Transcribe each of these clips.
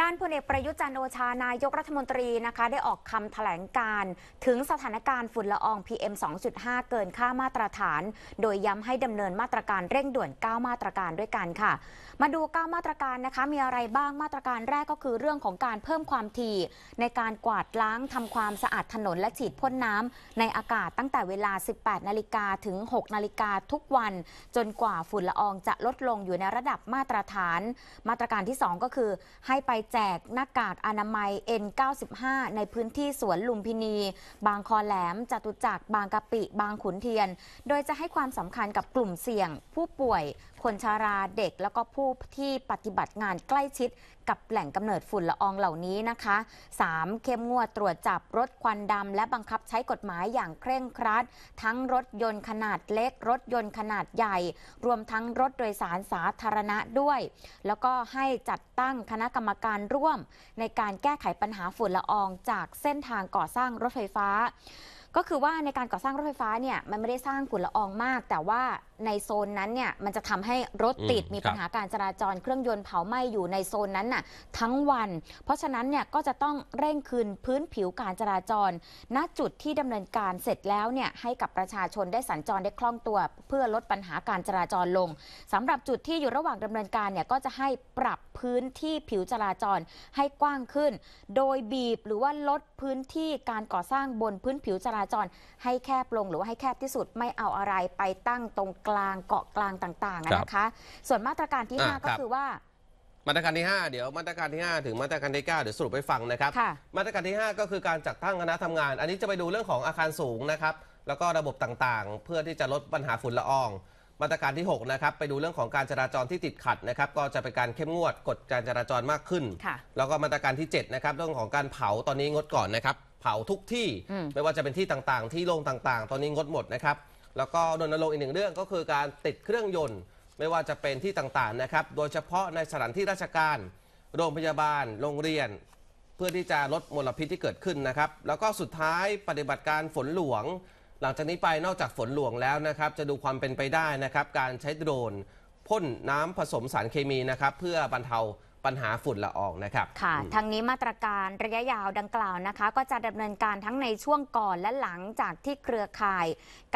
ด้านพลเอกประยุทธ์จันโอชา นายกรัฐมนตรีนะคะ ได้ออกคำแถลงการถึงสถานการณ์ฝุ่นละออง PM 2.5 เกินค่ามาตรฐาน โดยย้ำให้ดำเนินมาตรการเร่งด่วน 9 มาตรการด้วยกันค่ะ มาดู 9 มาตรการนะคะมีอะไรบ้างมาตรการแรกก็คือเรื่องของการเพิ่มความถี่ ในการกวาดล้างทำความสะอาดถนนและฉีดพ่นน้ำในอากาศตั้งแต่เวลา 18นาฬิกาถึง6นาฬิกาทุกวัน จนกว่าฝุ่นละอองจะลดลงอยู่ในระดับมาตรฐาน มาตรการที่ 2 ก็คือให้ไปแจกหน้ากากอนามัย N95 ในพื้นที่สวนลุมพินี บางคอแหลมจตุจักรบางกะปิบางขุนเทียน โดยจะให้ความสำคัญกับกลุ่มเสี่ยง ผู้ป่วยคนชาราเด็กแล้วก็ผู้ที่ปฏิบัติงานใกล้ชิด กับแหล่งกำเนิดฝุ่นละอองเหล่านี้นะคะ 3. เข้มงวดตรวจจับรถควันดำและบังคับใช้กฎหมายอย่างเคร่งครัด ทั้งรถยนต์ขนาดเล็ก รถยนต์ขนาดใหญ่ รวมทั้งรถโดยสารสาธารณะด้วย แล้วก็ให้จัดตั้งคณะกรรมการการร่วมในการแก้ไขปัญหาฝุ่นละอองจากเส้นทางก่อสร้างรถไฟฟ้าก็คือว่าในการก่อสร้างรถไฟฟ้าเนี่ยมันไม่ได้สร้างฝุ่นละอองมาก แต่ว่าในโซนนั้นเนี่ยมันจะทำให้รถติดมีปัญหาการจราจร เครื่องยนต์เผาไหม้อยู่ในโซนนั้นน่ะทั้งวัน เพราะฉะนั้นเนี่ยก็จะต้องเร่งคืนพื้นผิวการจราจร ณจุดที่ดำเนินการเสร็จแล้วเนี่ยให้กับประชาชนได้สัญจรได้คล่องตัว เพื่อลดปัญหาการจราจรลง สำหรับจุดที่อยู่ระหว่างดำเนินการเนี่ยก็จะให้ปรับพื้นที่ผิวจราจรให้กว้างขึ้น โดยบีบหรือว่าลดพื้นที่การก่อสร้างบนพื้นผิวจราราจรให้แคบลงหรือว่าให้แคบที่สุดไม่เอาอะไรไปตั้งตรงกลางเกาะกลางต่างๆนะคะส่วนมาตรการที่ 5 ก็คือว่ามาตรการที่ 5 เดี๋ยว มาตรการที่ 5 ถึงมาตรการที่9เดี๋ยวสรุปไปฟังนะครับ มาตรการที่ 5 ก็คือการจัดตั้งคณะทำงาน อันนี้จะไปดูเรื่องของอาคารสูงนะครับแล้วก็ระบบต่างๆ เพื่อที่จะลดปัญหาฝุ่นละอองมาตรการที่6นะครับไปดูเรื่องของการจราจรที่ติดขัดนะครับก็จะเป็นการเข้มงวดกฎการจราจรมากขึ้นแล้วก็มาตรการที่7นะครับเรื่องของการเผาตอนนี้งดก่อนนะครับเผาทุกที่ไม่ว่าจะเป็นที่ต่างๆ ที่โล่งต่างๆ ตอนนี้งดหมดนะครับ แล้วก็ดนรงอีกหนึ่งเรื่องก็คือการติดเครื่องยนต์ไม่ว่าจะเป็นที่ต่างๆนะครับ โดยเฉพาะในสถานที่ราชการ โรงพยาบาลโรงเรียน เพื่อที่จะลดมลพิษที่เกิดขึ้นนะครับแล้วก็สุดท้ายปฏิบัติการฝนหลวงหลังจากนี้ไปนอกจากฝนหลวงแล้วนะครับ จะดูความเป็นไปได้นะครับ การใช้โดรน พ่นน้ำผสมสารเคมีนะครับ เพื่อบรรเทาปัญหาฝุ่นละอองนะครับ ค่ะ ทางนี้มาตรการระยะยาวดังกล่าวนะคะ ก็จะดำเนินการทั้งในช่วงก่อนและหลังจากที่เครือข่าย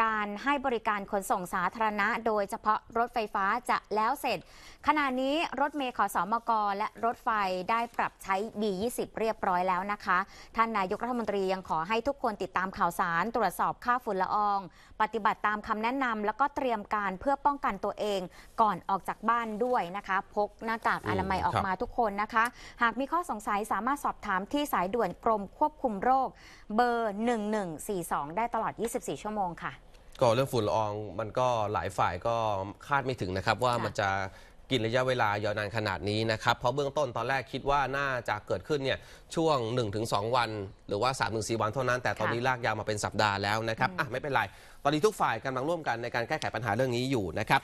การให้บริการขนส่งสาธารณะ โดยเฉพาะรถไฟฟ้าจะแล้วเสร็จ ขณะนี้รถเมย์ขอสอมกและรถไฟได้ปรับใช้ B20 เรียบร้อยแล้วนะคะ ท่านนายกรัฐมนตรียังขอให้ทุกคนติดตามข่าวสาร ตรวจสอบค่าฝุ่นละออง ปฏิบัติตามคำแนะนำ แล้วก็เตรียมการเพื่อป้องกันตัวเอง ก่อนออกจากบ้านด้วยนะคะพกหน้ากากอนามัยออกมาทุกคนนะคะ หากมีข้อสงสัยสามารถสอบถามที่สายด่วนกรมควบคุมโรค เบอร์ 1142 ได้ตลอด 24 ชั่วโมงค่ะ ก็เรื่องฝุ่นละอองมันก็หลายฝ่ายก็คาดไม่ถึงนะครับ ว่ามันจะกินระยะเวลายาวนานขนาดนี้นะครับ เพราะเบื้องต้นตอนแรกคิดว่าน่าจะเกิดขึ้นเนี่ยช่วง 1-2 วัน หรือว่า3-4วันเท่านั้น แต่ตอนนี้ลากยาวมาเป็นสัปดาห์แล้วนะครับอ่ะไม่เป็นไรตอนนี้ทุกฝ่ายกำลังร่วมกันในการแก้ไขปัญหาเรื่องนี้อยู่นะครับ